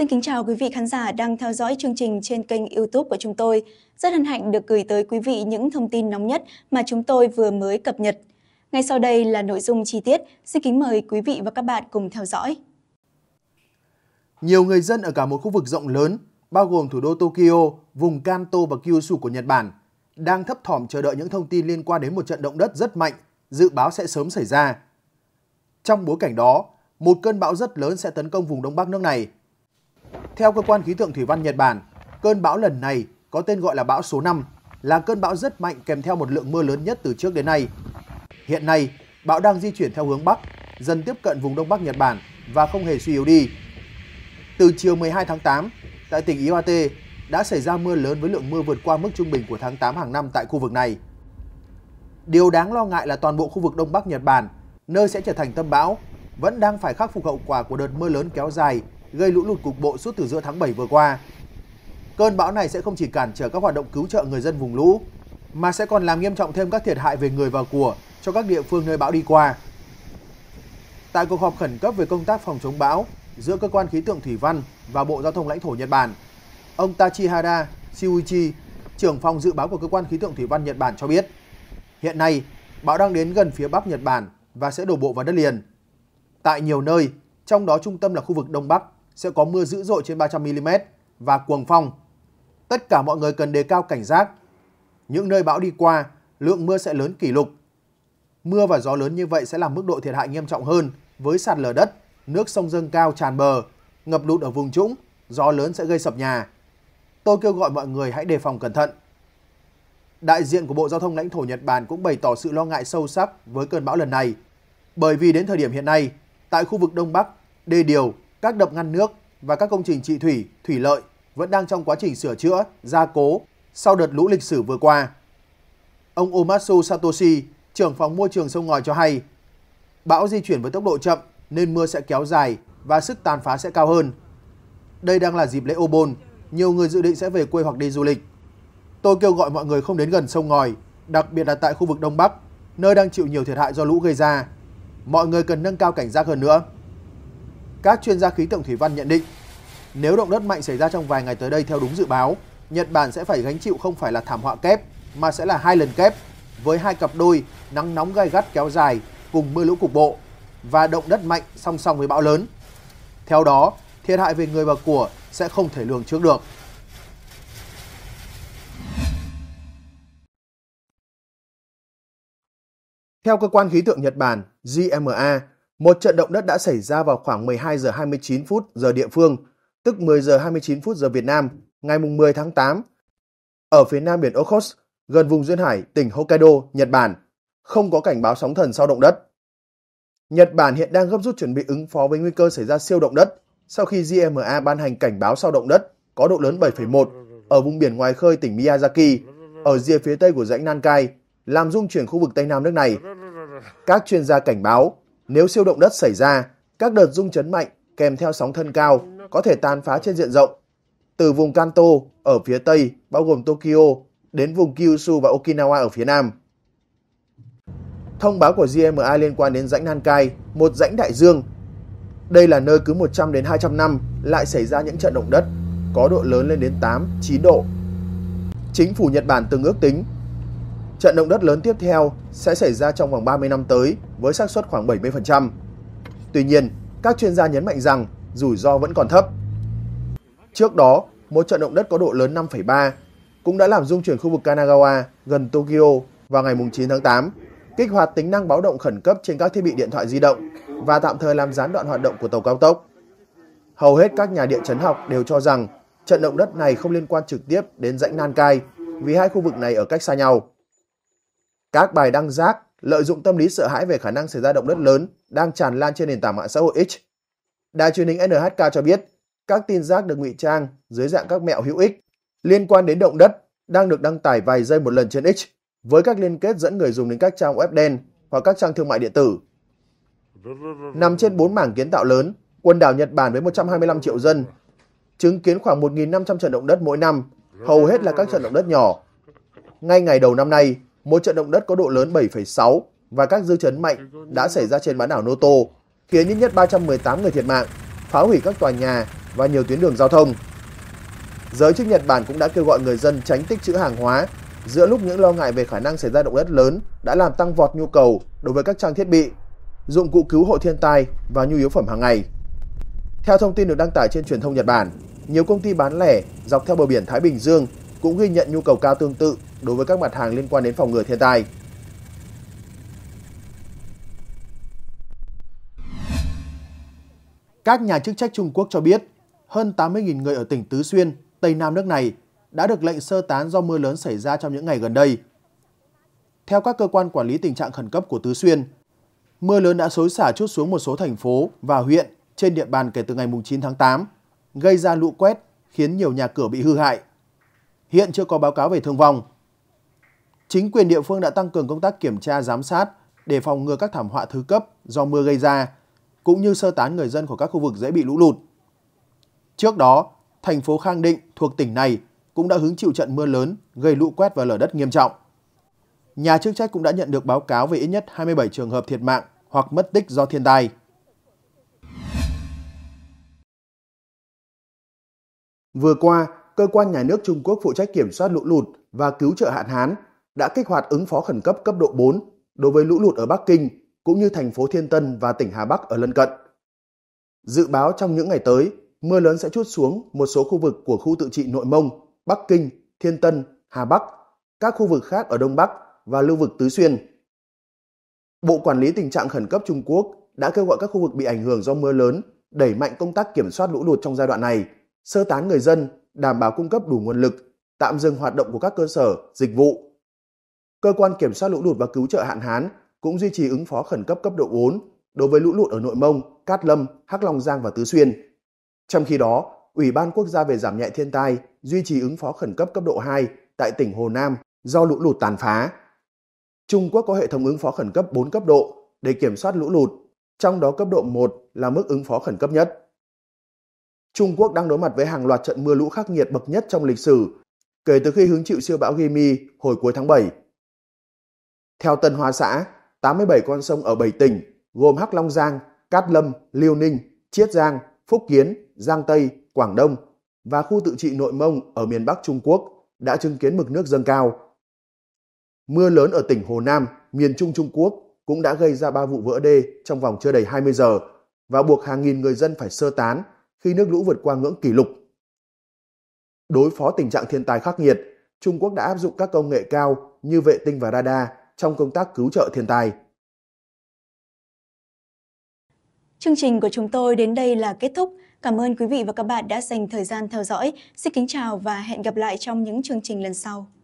Xin kính chào quý vị khán giả đang theo dõi chương trình trên kênh YouTube của chúng tôi. Rất hân hạnh được gửi tới quý vị những thông tin nóng nhất mà chúng tôi vừa mới cập nhật. Ngay sau đây là nội dung chi tiết, xin kính mời quý vị và các bạn cùng theo dõi. Nhiều người dân ở cả một khu vực rộng lớn, bao gồm thủ đô Tokyo, vùng Kanto và Kyushu của Nhật Bản, đang thấp thỏm chờ đợi những thông tin liên quan đến một trận động đất rất mạnh, dự báo sẽ sớm xảy ra. Trong bối cảnh đó, một cơn bão rất lớn sẽ tấn công vùng Đông Bắc nước này – theo cơ quan khí tượng thủy văn Nhật Bản, cơn bão lần này có tên gọi là bão số 5 là cơn bão rất mạnh kèm theo một lượng mưa lớn nhất từ trước đến nay. Hiện nay, bão đang di chuyển theo hướng Bắc, dần tiếp cận vùng Đông Bắc Nhật Bản và không hề suy yếu đi. Từ chiều 12 tháng 8, tại tỉnh Iwate đã xảy ra mưa lớn với lượng mưa vượt qua mức trung bình của tháng 8 hàng năm tại khu vực này. Điều đáng lo ngại là toàn bộ khu vực Đông Bắc Nhật Bản, nơi sẽ trở thành tâm bão, vẫn đang phải khắc phục hậu quả của đợt mưa lớn kéo dài gây lũ lụt cục bộ suốt từ giữa tháng 7 vừa qua. Cơn bão này sẽ không chỉ cản trở các hoạt động cứu trợ người dân vùng lũ, mà sẽ còn làm nghiêm trọng thêm các thiệt hại về người và của cho các địa phương nơi bão đi qua. Tại cuộc họp khẩn cấp về công tác phòng chống bão giữa cơ quan khí tượng thủy văn và Bộ Giao thông lãnh thổ Nhật Bản, ông Tachihara Shiuichi, trưởng phòng dự báo của cơ quan khí tượng thủy văn Nhật Bản cho biết, hiện nay bão đang đến gần phía bắc Nhật Bản và sẽ đổ bộ vào đất liền. Tại nhiều nơi, trong đó trung tâm là khu vực Đông Bắc, sẽ có mưa dữ dội trên 300mm và cuồng phong. Tất cả mọi người cần đề cao cảnh giác. Những nơi bão đi qua, lượng mưa sẽ lớn kỷ lục. Mưa và gió lớn như vậy sẽ làm mức độ thiệt hại nghiêm trọng hơn với sạt lở đất, nước sông dâng cao tràn bờ, ngập lụt ở vùng trũng, gió lớn sẽ gây sập nhà. Tôi kêu gọi mọi người hãy đề phòng cẩn thận. Đại diện của Bộ Giao thông lãnh thổ Nhật Bản cũng bày tỏ sự lo ngại sâu sắc với cơn bão lần này, bởi vì đến thời điểm hiện nay, tại khu vực Đông Bắc, đê điều, các đập ngăn nước và các công trình trị thủy, thủy lợi vẫn đang trong quá trình sửa chữa, gia cố sau đợt lũ lịch sử vừa qua. Ông Omatsu Satoshi, trưởng phòng môi trường sông ngòi cho hay, bão di chuyển với tốc độ chậm nên mưa sẽ kéo dài và sức tàn phá sẽ cao hơn. Đây đang là dịp lễ Obon, nhiều người dự định sẽ về quê hoặc đi du lịch. Tôi kêu gọi mọi người không đến gần sông ngòi, đặc biệt là tại khu vực Đông Bắc, nơi đang chịu nhiều thiệt hại do lũ gây ra. Mọi người cần nâng cao cảnh giác hơn nữa các chuyên gia khí tượng thủy văn nhận định, nếu động đất mạnh xảy ra trong vài ngày tới đây theo đúng dự báo, Nhật Bản sẽ phải gánh chịu không phải là thảm họa kép mà sẽ là hai lần kép với hai cặp đôi nắng nóng gai gắt kéo dài cùng mưa lũ cục bộ và động đất mạnh song song với bão lớn. Theo đó, thiệt hại về người và của sẽ không thể lường trước được. Theo cơ quan khí tượng Nhật Bản, JMA, một trận động đất đã xảy ra vào khoảng 12 giờ 29 phút giờ địa phương, tức 10 giờ 29 phút giờ Việt Nam, ngày 10 tháng 8, ở phía nam biển Okhotsk, gần vùng duyên hải tỉnh Hokkaido, Nhật Bản, không có cảnh báo sóng thần sau động đất. Nhật Bản hiện đang gấp rút chuẩn bị ứng phó với nguy cơ xảy ra siêu động đất sau khi JMA ban hành cảnh báo sau động đất có độ lớn 7,1 ở vùng biển ngoài khơi tỉnh Miyazaki, ở rìa phía tây của dãy Nankai, làm rung chuyển khu vực Tây Nam nước này. Các chuyên gia cảnh báo nếu siêu động đất xảy ra, các đợt rung chấn mạnh kèm theo sóng thân cao có thể tàn phá trên diện rộng. Từ vùng Kanto ở phía Tây bao gồm Tokyo đến vùng Kyushu và Okinawa ở phía Nam. Thông báo của GMI liên quan đến rãnh Nankai, một rãnh đại dương. Đây là nơi cứ 100 đến 200 năm lại xảy ra những trận động đất có độ lớn lên đến 8, 9 độ. Chính phủ Nhật Bản từng ước tính trận động đất lớn tiếp theo sẽ xảy ra trong vòng 30 năm tới với xác suất khoảng 70%. Tuy nhiên, các chuyên gia nhấn mạnh rằng rủi ro vẫn còn thấp. Trước đó, một trận động đất có độ lớn 5,3 cũng đã làm rung chuyển khu vực Kanagawa gần Tokyo vào ngày 9 tháng 8, kích hoạt tính năng báo động khẩn cấp trên các thiết bị điện thoại di động và tạm thời làm gián đoạn hoạt động của tàu cao tốc. Hầu hết các nhà địa chấn học đều cho rằng trận động đất này không liên quan trực tiếp đến rãnh Nankai vì hai khu vực này ở cách xa nhau. Các bài đăng rác lợi dụng tâm lý sợ hãi về khả năng xảy ra động đất lớn đang tràn lan trên nền tảng mạng xã hội X. Đài truyền hình NHK cho biết, các tin rác được ngụy trang dưới dạng các mẹo hữu ích liên quan đến động đất đang được đăng tải vài giây một lần trên X với các liên kết dẫn người dùng đến các trang web đen hoặc các trang thương mại điện tử. Nằm trên bốn mảng kiến tạo lớn, quần đảo Nhật Bản với 125 triệu dân chứng kiến khoảng 1.500 trận động đất mỗi năm, hầu hết là các trận động đất nhỏ. Ngay ngày đầu năm nay, một trận động đất có độ lớn 7,6 và các dư chấn mạnh đã xảy ra trên bán đảo Noto, khiến ít nhất 318 người thiệt mạng, phá hủy các tòa nhà và nhiều tuyến đường giao thông. Giới chức Nhật Bản cũng đã kêu gọi người dân tránh tích trữ hàng hóa giữa lúc những lo ngại về khả năng xảy ra động đất lớn đã làm tăng vọt nhu cầu đối với các trang thiết bị, dụng cụ cứu hộ thiên tai và nhu yếu phẩm hàng ngày. Theo thông tin được đăng tải trên truyền thông Nhật Bản, nhiều công ty bán lẻ dọc theo bờ biển Thái Bình Dương cũng ghi nhận nhu cầu cao tương tự đối với các mặt hàng liên quan đến phòng ngừa thiên tai. Các nhà chức trách Trung Quốc cho biết, hơn 80.000 người ở tỉnh Tứ Xuyên, Tây Nam nước này đã được lệnh sơ tán do mưa lớn xảy ra trong những ngày gần đây. Theo các cơ quan quản lý tình trạng khẩn cấp của Tứ Xuyên, mưa lớn đã xối xả chút xuống một số thành phố và huyện trên địa bàn kể từ ngày 9 tháng 8, gây ra lũ quét khiến nhiều nhà cửa bị hư hại. Hiện chưa có báo cáo về thương vong chính quyền địa phương đã tăng cường công tác kiểm tra giám sát để phòng ngừa các thảm họa thứ cấp do mưa gây ra, cũng như sơ tán người dân của các khu vực dễ bị lũ lụt. Trước đó, thành phố Khang Định thuộc tỉnh này cũng đã hứng chịu trận mưa lớn gây lũ quét và lở đất nghiêm trọng. Nhà chức trách cũng đã nhận được báo cáo về ít nhất 27 trường hợp thiệt mạng hoặc mất tích do thiên tai. Vừa qua, cơ quan nhà nước Trung Quốc phụ trách kiểm soát lũ lụt và cứu trợ hạn hán đã kích hoạt ứng phó khẩn cấp cấp độ 4 đối với lũ lụt ở Bắc Kinh cũng như thành phố Thiên Tân và tỉnh Hà Bắc ở lân cận. Dự báo trong những ngày tới, mưa lớn sẽ chút xuống một số khu vực của khu tự trị Nội Mông, Bắc Kinh, Thiên Tân, Hà Bắc, các khu vực khác ở Đông Bắc và lưu vực Tứ Xuyên. Bộ Quản lý Tình trạng Khẩn cấp Trung Quốc đã kêu gọi các khu vực bị ảnh hưởng do mưa lớn đẩy mạnh công tác kiểm soát lũ lụt trong giai đoạn này, sơ tán người dân, đảm bảo cung cấp đủ nguồn lực, tạm dừng hoạt động của các cơ sở, dịch vụ, Cơ quan kiểm soát lũ lụt và cứu trợ hạn hán cũng duy trì ứng phó khẩn cấp cấp độ 4 đối với lũ lụt ở Nội Mông, Cát Lâm, Hắc Long Giang và Tứ Xuyên. Trong khi đó, Ủy ban Quốc gia về giảm nhẹ thiên tai duy trì ứng phó khẩn cấp cấp độ 2 tại tỉnh Hồ Nam do lũ lụt tàn phá. Trung Quốc có hệ thống ứng phó khẩn cấp 4 cấp độ để kiểm soát lũ lụt, trong đó cấp độ 1 là mức ứng phó khẩn cấp nhất. Trung Quốc đang đối mặt với hàng loạt trận mưa lũ khắc nghiệt bậc nhất trong lịch sử kể từ khi hứng chịu siêu bão Gimi hồi cuối tháng 7. Theo Tân Hoa xã, 87 con sông ở 7 tỉnh gồm Hắc Long Giang, Cát Lâm, Liêu Ninh, Chiết Giang, Phúc Kiến, Giang Tây, Quảng Đông và khu tự trị Nội Mông ở miền Bắc Trung Quốc đã chứng kiến mực nước dâng cao. Mưa lớn ở tỉnh Hồ Nam, miền Trung Trung Quốc cũng đã gây ra 3 vụ vỡ đê trong vòng chưa đầy 20 giờ và buộc hàng nghìn người dân phải sơ tán khi nước lũ vượt qua ngưỡng kỷ lục. Đối phó tình trạng thiên tai khắc nghiệt, Trung Quốc đã áp dụng các công nghệ cao như vệ tinh và radar trong công tác cứu trợ thiên tai. Chương trình của chúng tôi đến đây là kết thúc. Cảm ơn quý vị và các bạn đã dành thời gian theo dõi. Xin kính chào và hẹn gặp lại trong những chương trình lần sau.